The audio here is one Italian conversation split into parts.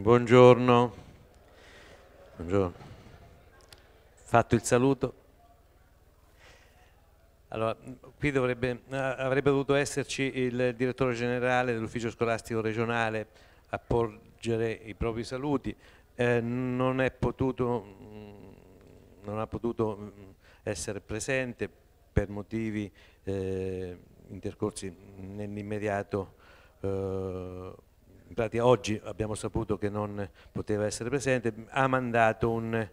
Buongiorno. Buongiorno. Fatto il saluto. Allora, qui dovrebbe, eh, avrebbe dovuto esserci il direttore generale dell'ufficio scolastico regionale a porgere i propri saluti, eh, non, è potuto, mm, non ha potuto mm, essere presente per motivi eh, intercorsi nell'immediato eh, in pratica oggi abbiamo saputo che non poteva essere presente, ha mandato un,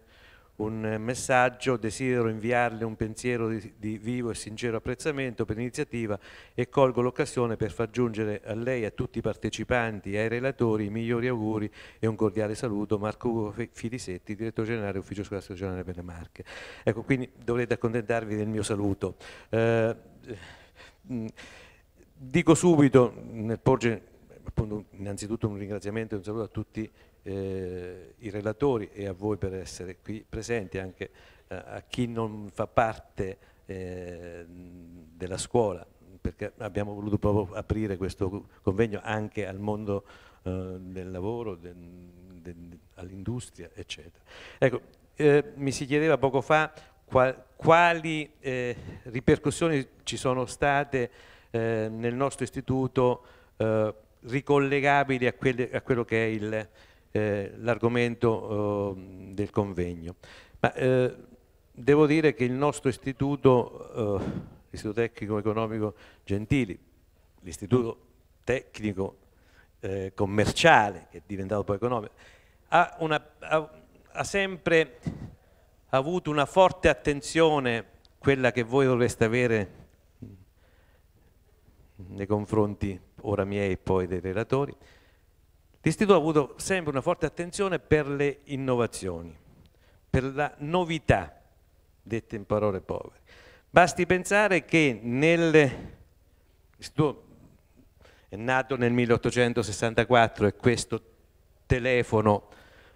un messaggio, desidero inviarle un pensiero di, di, vivo e sincero apprezzamento per l'iniziativa e colgo l'occasione per far giungere a lei, a tutti i partecipanti ai relatori i migliori auguri e un cordiale saluto. Marco Ugo Fidisetti, direttore generale Ufficio Scolastico Generale per le Marche. Ecco, quindi dovrete accontentarvi del mio saluto. Eh, dico subito, nel porgere appunto innanzitutto un ringraziamento e un saluto a tutti eh, i relatori e a voi per essere qui presenti, anche eh, a chi non fa parte eh, della scuola, perché abbiamo voluto proprio aprire questo convegno anche al mondo eh, del lavoro, del, del, all'industria, eccetera. Ecco, eh, mi si chiedeva poco fa qual, quali eh, ripercussioni ci sono state nel nostro istituto ricollegabili a, quelle, a quello che è eh, l'argomento eh, del convegno. Ma eh, devo dire che il nostro istituto, oh, l'Istituto Tecnico Economico Gentili, l'Istituto Tecnico eh, Commerciale, che è diventato poi economico, ha, una, ha, ha sempre avuto una forte attenzione quella che voi dovreste avere nei confronti ora miei e poi dei relatori, l'Istituto ha avuto sempre una forte attenzione per le innovazioni, per la novità, detta in parole povere. Basti pensare che nel... l'Istituto è nato nel 1864 e questo telefono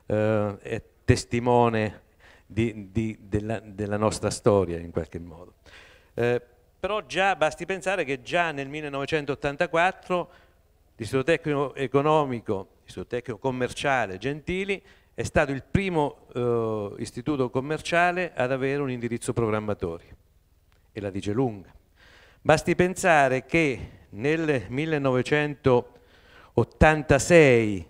eh, è testimone di, di, della, della, nostra storia in qualche modo. Eh, però già basti pensare che già nel 1984 l'Istituto Tecnico Economico, l'Istituto Tecnico Commerciale Gentili è stato il primo eh, istituto commerciale ad avere un indirizzo programmatori e la dice lunga. Basti pensare che nel 1986,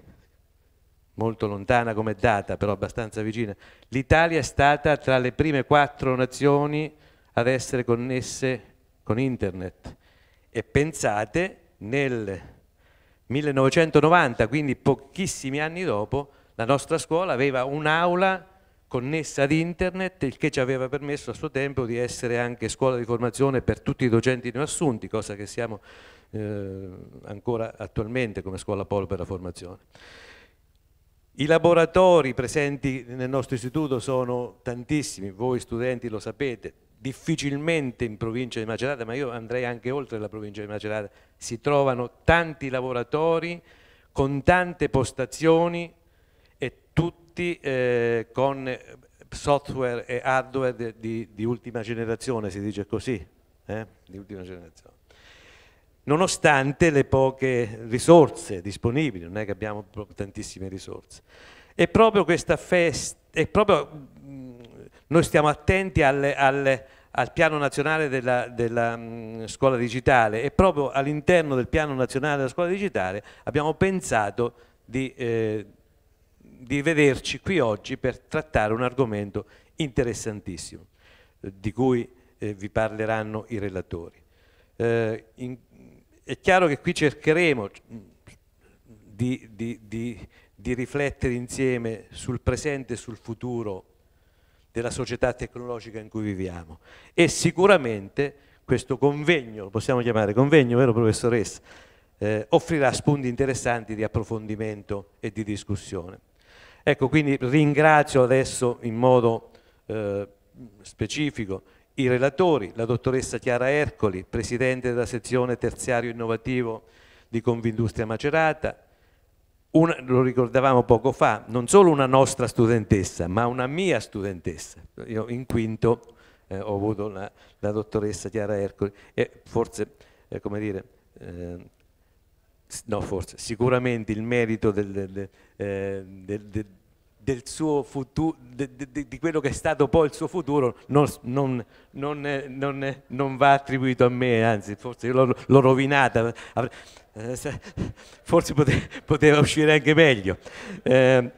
molto lontana come data però abbastanza vicina, l'Italia è stata tra le prime quattro nazioni ad essere connesse con internet e pensate nel 1990, quindi pochissimi anni dopo, la nostra scuola aveva un'aula connessa ad internet, il che ci aveva permesso a suo tempo di essere anche scuola di formazione per tutti i docenti neoassunti cosa che siamo eh, ancora attualmente come scuola Polo per la formazione. I laboratori presenti nel nostro istituto sono tantissimi, voi studenti lo sapete, difficilmente in provincia di Macerata, ma io andrei anche oltre la provincia di Macerata, si trovano tanti lavoratori con tante postazioni e tutti eh, con software e hardware di, di, ultima generazione, si dice così, eh? di ultima generazione. Nonostante le poche risorse disponibili, non è che abbiamo tantissime risorse. E proprio questa festa, è proprio mm, noi stiamo attenti alle, alle, al piano nazionale della, della mh, mm, scuola digitale e proprio all'interno del piano nazionale della scuola digitale abbiamo pensato di, eh, di vederci qui oggi per trattare un argomento interessantissimo eh, di cui eh, vi parleranno i relatori. Eh, in, è chiaro che qui cercheremo mm, di, di, di, di, riflettere insieme sul presente e sul futuro della società tecnologica in cui viviamo e sicuramente questo convegno, lo possiamo chiamare convegno, vero professoressa, eh, offrirà spunti interessanti di approfondimento e di discussione. Ecco, quindi ringrazio adesso in modo eh, specifico i relatori, la dottoressa Chiara Ercoli, presidente della sezione terziario innovativo di Convindustria Macerata, una, lo ricordavamo poco fa, non solo una nostra studentessa, ma una mia studentessa. Io in quinto eh, ho avuto la, la, dottoressa Chiara Ercoli e forse, eh, come dire, eh, no forse, sicuramente il merito del, del, del, eh, del del suo futuro, di, quello che è stato poi il suo futuro, non, non, non, eh, eh, non va attribuito a me, anzi forse l'ho, l'ho rovinata, eh, forse pote, poteva uscire anche meglio. Eh,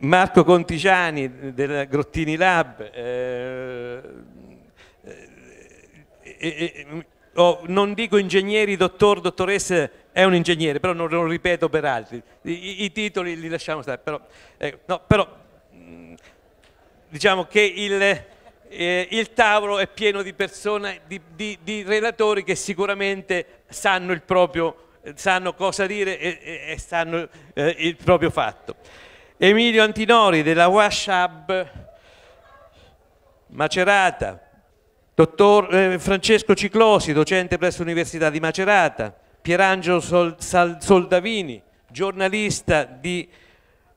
Marco Contigiani della Grottini Lab, eh, eh, oh, non dico ingegneri, dottor, dottoresse, è un ingegnere, però non lo ripeto per altri, I, i titoli li lasciamo stare, però, ecco, no, però mm, diciamo che il, eh, il, tavolo è pieno di persone, di, di, di relatori che sicuramente sanno il proprio eh, sanno cosa dire e, e, e sanno eh, il proprio fatto. Emilio Antinori della WASHAB Macerata, dottor eh, Francesco Ciclosi, docente presso l'Università di Macerata, Pierangelo Sol, Sal, Soldavini, giornalista di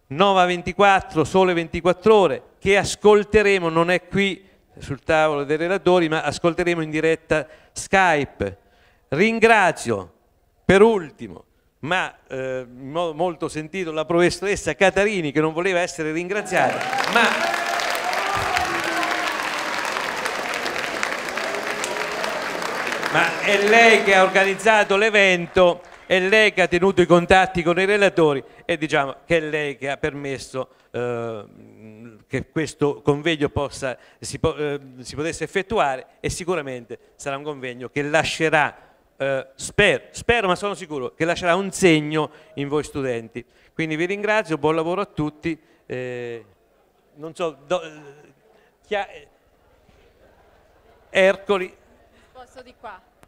Nova 24, Sole 24 Ore, che ascolteremo, non è qui sul tavolo dei relatori, ma ascolteremo in diretta Skype. Ringrazio per ultimo, ma eh, molto sentito, la professoressa Catarini che non voleva essere ringraziata, ma Ma è lei che ha organizzato l'evento, è lei che ha tenuto i contatti con i relatori e diciamo che è lei che ha permesso eh, che questo convegno possa, si, po eh, si, potesse effettuare e sicuramente sarà un convegno che lascerà, eh, spero, spero ma sono sicuro, che lascerà un segno in voi studenti. Quindi vi ringrazio, buon lavoro a tutti. Eh, non so, do, eh, Ercoli posto di qua.